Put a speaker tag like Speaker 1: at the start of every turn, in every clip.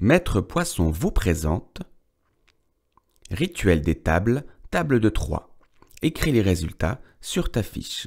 Speaker 1: Maître Poisson vous présente Rituel des tables, table de 3. Écris les résultats sur ta fiche.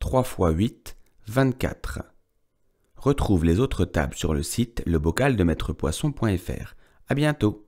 Speaker 1: 3 x 8, 24. Retrouve les autres tables sur le site lebocaldemetrepoisson.fr. À bientôt!